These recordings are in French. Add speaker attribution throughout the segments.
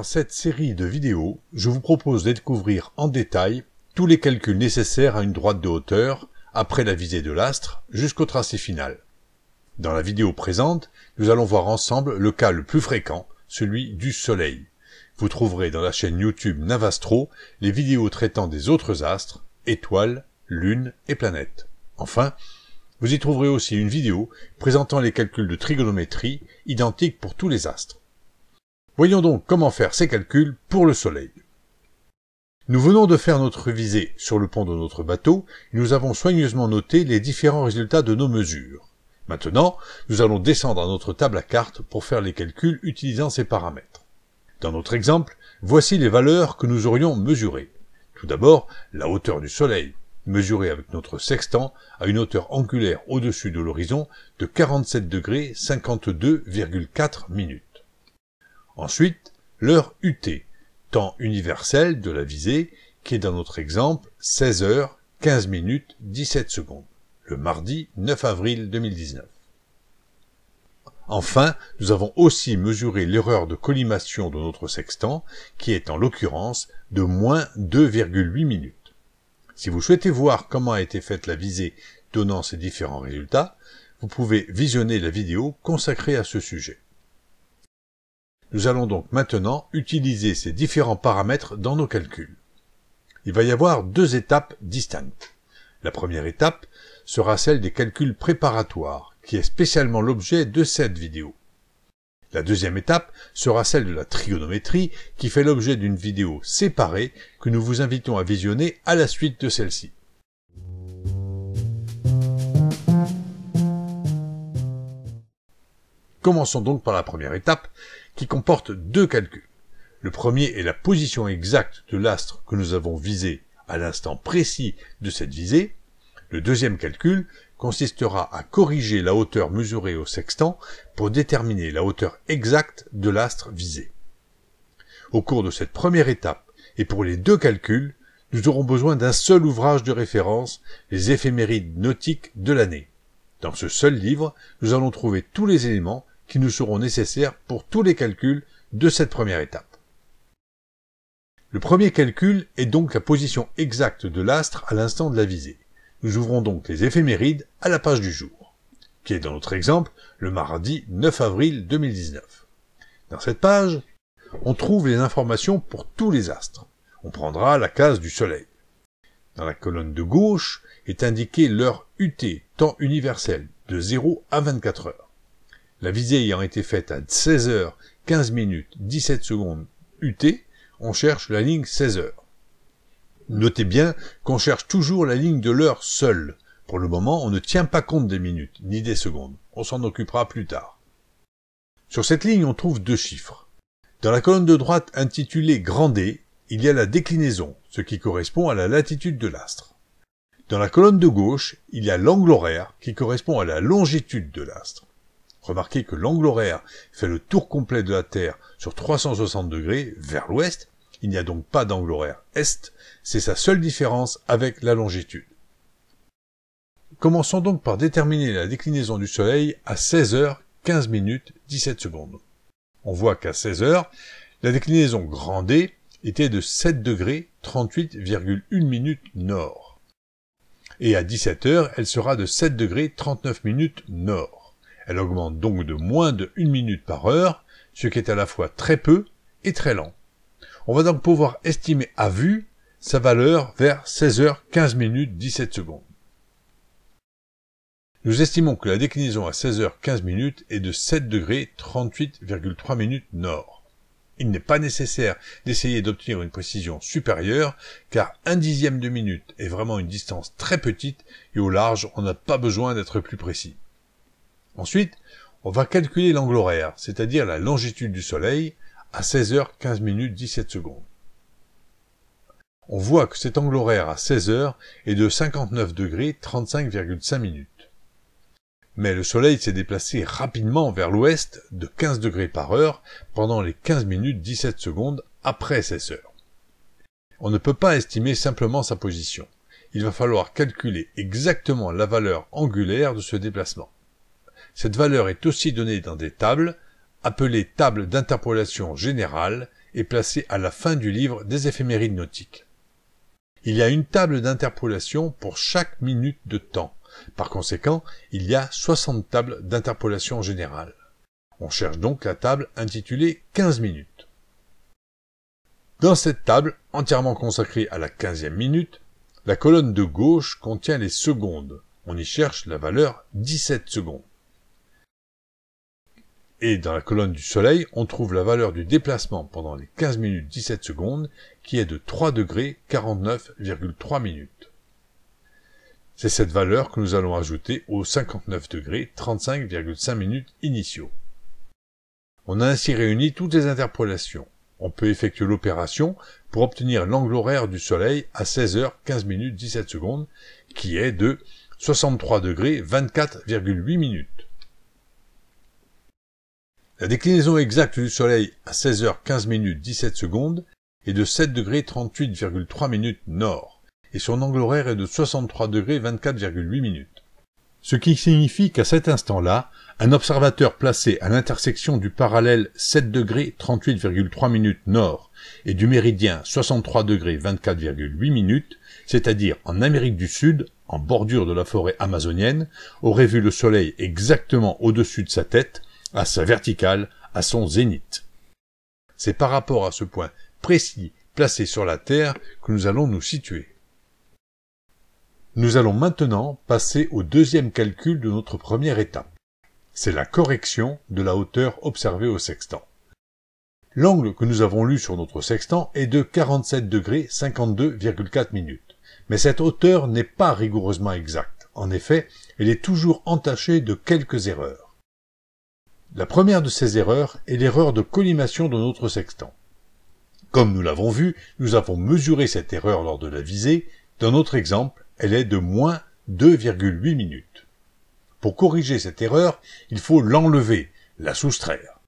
Speaker 1: Dans cette série de vidéos, je vous propose de découvrir en détail tous les calculs nécessaires à une droite de hauteur, après la visée de l'astre, jusqu'au tracé final. Dans la vidéo présente, nous allons voir ensemble le cas le plus fréquent, celui du Soleil. Vous trouverez dans la chaîne YouTube Navastro les vidéos traitant des autres astres, étoiles, lunes et planètes. Enfin, vous y trouverez aussi une vidéo présentant les calculs de trigonométrie identiques pour tous les astres. Voyons donc comment faire ces calculs pour le Soleil. Nous venons de faire notre visée sur le pont de notre bateau et nous avons soigneusement noté les différents résultats de nos mesures. Maintenant, nous allons descendre à notre table à cartes pour faire les calculs utilisant ces paramètres. Dans notre exemple, voici les valeurs que nous aurions mesurées. Tout d'abord, la hauteur du Soleil, mesurée avec notre sextant à une hauteur angulaire au-dessus de l'horizon de 47 52,4 minutes. Ensuite, l'heure UT, temps universel de la visée, qui est dans notre exemple 16 h 15 minutes 17 secondes, le mardi 9 avril 2019. Enfin, nous avons aussi mesuré l'erreur de collimation de notre sextant, qui est en l'occurrence de moins 2,8 minutes. Si vous souhaitez voir comment a été faite la visée donnant ces différents résultats, vous pouvez visionner la vidéo consacrée à ce sujet. Nous allons donc maintenant utiliser ces différents paramètres dans nos calculs. Il va y avoir deux étapes distinctes. La première étape sera celle des calculs préparatoires, qui est spécialement l'objet de cette vidéo. La deuxième étape sera celle de la trigonométrie, qui fait l'objet d'une vidéo séparée que nous vous invitons à visionner à la suite de celle-ci. Commençons donc par la première étape, qui comporte deux calculs. Le premier est la position exacte de l'astre que nous avons visé à l'instant précis de cette visée. Le deuxième calcul consistera à corriger la hauteur mesurée au sextant pour déterminer la hauteur exacte de l'astre visé. Au cours de cette première étape, et pour les deux calculs, nous aurons besoin d'un seul ouvrage de référence, les éphémérides nautiques de l'année. Dans ce seul livre, nous allons trouver tous les éléments qui nous seront nécessaires pour tous les calculs de cette première étape. Le premier calcul est donc la position exacte de l'astre à l'instant de la visée. Nous ouvrons donc les éphémérides à la page du jour, qui est dans notre exemple le mardi 9 avril 2019. Dans cette page, on trouve les informations pour tous les astres. On prendra la case du Soleil. Dans la colonne de gauche est indiquée l'heure UT, temps universel, de 0 à 24 heures. La visée ayant été faite à 16h 15 minutes 17 secondes UT, on cherche la ligne 16h. Notez bien qu'on cherche toujours la ligne de l'heure seule. Pour le moment, on ne tient pas compte des minutes, ni des secondes. On s'en occupera plus tard. Sur cette ligne, on trouve deux chiffres. Dans la colonne de droite intitulée grand D, il y a la déclinaison, ce qui correspond à la latitude de l'astre. Dans la colonne de gauche, il y a l'angle horaire, qui correspond à la longitude de l'astre. Remarquez que l'angle horaire fait le tour complet de la Terre sur 360 vers l'ouest, il n'y a donc pas d'angle horaire est, c'est sa seule différence avec la longitude. Commençons donc par déterminer la déclinaison du Soleil à 16h15 minutes 17 secondes. On voit qu'à 16h, la déclinaison grand D était de 7 degrés minutes nord. Et à 17h, elle sera de 7 minutes nord. Elle augmente donc de moins de 1 minute par heure, ce qui est à la fois très peu et très lent. On va donc pouvoir estimer à vue sa valeur vers 16h15 minutes 17 secondes. Nous estimons que la déclinaison à 16h15 minutes est de 7 degrés 38,3 minutes nord. Il n'est pas nécessaire d'essayer d'obtenir une précision supérieure car un dixième de minute est vraiment une distance très petite et au large on n'a pas besoin d'être plus précis. Ensuite, on va calculer l'angle horaire, c'est-à-dire la longitude du Soleil, à 16h15 minutes 17 secondes. On voit que cet angle horaire à 16h est de 59 degrés cinq minutes. Mais le Soleil s'est déplacé rapidement vers l'ouest de quinze degrés par heure pendant les 15 minutes 17 secondes après 16 heures. On ne peut pas estimer simplement sa position. Il va falloir calculer exactement la valeur angulaire de ce déplacement. Cette valeur est aussi donnée dans des tables, appelées tables d'interpolation générale, et placées à la fin du livre des éphémérides nautiques. Il y a une table d'interpolation pour chaque minute de temps. Par conséquent, il y a 60 tables d'interpolation générale. On cherche donc la table intitulée 15 minutes. Dans cette table, entièrement consacrée à la 15e minute, la colonne de gauche contient les secondes. On y cherche la valeur 17 secondes. Et dans la colonne du Soleil, on trouve la valeur du déplacement pendant les 15 minutes 17 secondes, qui est de 3 degrés 49,3 minutes. C'est cette valeur que nous allons ajouter aux 59 degrés 35,5 minutes initiaux. On a ainsi réuni toutes les interpolations. On peut effectuer l'opération pour obtenir l'angle horaire du Soleil à 16h 15 minutes 17 secondes, qui est de 63 degrés 24,8 minutes. La déclinaison exacte du soleil à 16h15 minutes 17 secondes est de 7 degrés 38,3 minutes nord et son angle horaire est de 63 degrés 24,8 minutes. Ce qui signifie qu'à cet instant-là, un observateur placé à l'intersection du parallèle 7°383 degrés minutes nord et du méridien 63°248 degrés minutes, c'est-à-dire en Amérique du Sud, en bordure de la forêt amazonienne, aurait vu le soleil exactement au-dessus de sa tête à sa verticale, à son zénith. C'est par rapport à ce point précis placé sur la Terre que nous allons nous situer. Nous allons maintenant passer au deuxième calcul de notre première étape. C'est la correction de la hauteur observée au sextant. L'angle que nous avons lu sur notre sextant est de 47 degrés 52,4 minutes. Mais cette hauteur n'est pas rigoureusement exacte. En effet, elle est toujours entachée de quelques erreurs. La première de ces erreurs est l'erreur de collimation de notre sextant. Comme nous l'avons vu, nous avons mesuré cette erreur lors de la visée. Dans notre exemple, elle est de moins 2,8 minutes. Pour corriger cette erreur, il faut l'enlever, la soustraire.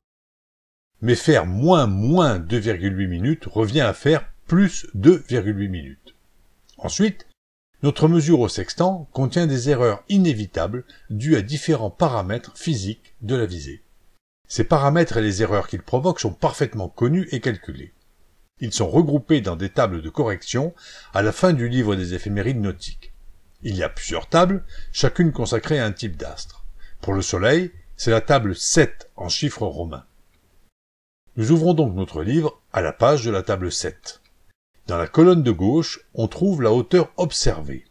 Speaker 1: Mais faire moins moins 2,8 minutes revient à faire plus 2,8 minutes. Ensuite, notre mesure au sextant contient des erreurs inévitables dues à différents paramètres physiques de la visée. Ces paramètres et les erreurs qu'ils provoquent sont parfaitement connus et calculés. Ils sont regroupés dans des tables de correction à la fin du livre des éphémérides nautiques. Il y a plusieurs tables, chacune consacrée à un type d'astre. Pour le Soleil, c'est la table 7 en chiffres romains. Nous ouvrons donc notre livre à la page de la table 7. Dans la colonne de gauche, on trouve la hauteur observée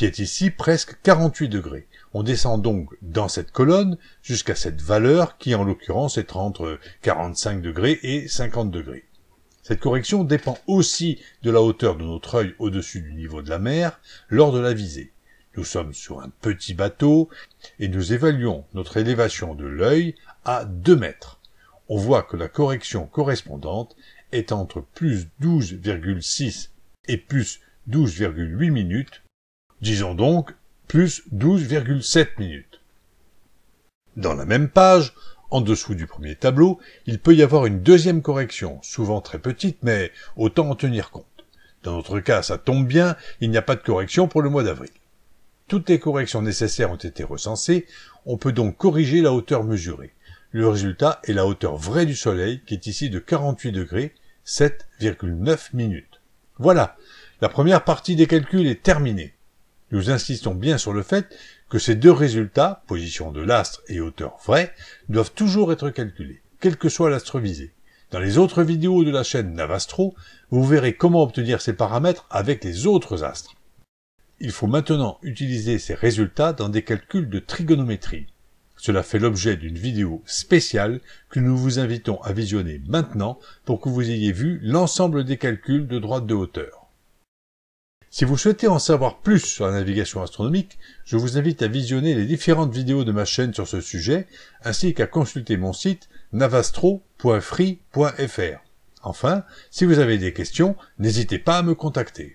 Speaker 1: qui est ici presque 48 degrés. On descend donc dans cette colonne jusqu'à cette valeur qui en l'occurrence est entre 45 degrés et 50 degrés. Cette correction dépend aussi de la hauteur de notre œil au-dessus du niveau de la mer lors de la visée. Nous sommes sur un petit bateau et nous évaluons notre élévation de l'œil à 2 mètres. On voit que la correction correspondante est entre plus 12,6 et plus 12,8 minutes Disons donc plus 12,7 minutes. Dans la même page, en dessous du premier tableau, il peut y avoir une deuxième correction, souvent très petite, mais autant en tenir compte. Dans notre cas, ça tombe bien, il n'y a pas de correction pour le mois d'avril. Toutes les corrections nécessaires ont été recensées, on peut donc corriger la hauteur mesurée. Le résultat est la hauteur vraie du Soleil, qui est ici de 48 degrés, 7,9 minutes. Voilà, la première partie des calculs est terminée nous insistons bien sur le fait que ces deux résultats, position de l'astre et hauteur vraie, doivent toujours être calculés, quel que soit l'astre visé. Dans les autres vidéos de la chaîne Navastro, vous verrez comment obtenir ces paramètres avec les autres astres. Il faut maintenant utiliser ces résultats dans des calculs de trigonométrie. Cela fait l'objet d'une vidéo spéciale que nous vous invitons à visionner maintenant pour que vous ayez vu l'ensemble des calculs de droite de hauteur. Si vous souhaitez en savoir plus sur la navigation astronomique, je vous invite à visionner les différentes vidéos de ma chaîne sur ce sujet, ainsi qu'à consulter mon site navastro.free.fr. Enfin, si vous avez des questions, n'hésitez pas à me contacter.